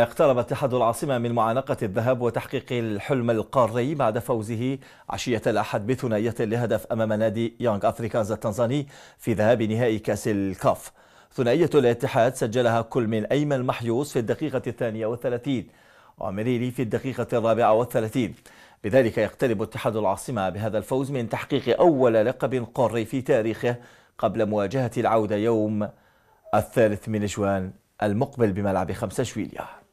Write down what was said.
اقترب اتحاد العاصمة من معانقة الذهاب وتحقيق الحلم القاري بعد فوزه عشية الأحد بثنائية لهدف أمام نادي يونغ أفريكانز التنزاني في ذهاب نهائي كأس الكاف ثنائية الاتحاد سجلها كل من أيمن محيوس في الدقيقة الثانية والثلاثين ومريري في الدقيقة الرابعة والثلاثين بذلك يقترب اتحاد العاصمة بهذا الفوز من تحقيق أول لقب قاري في تاريخه قبل مواجهة العودة يوم الثالث من جوان المقبل بملعب خمسة شويليا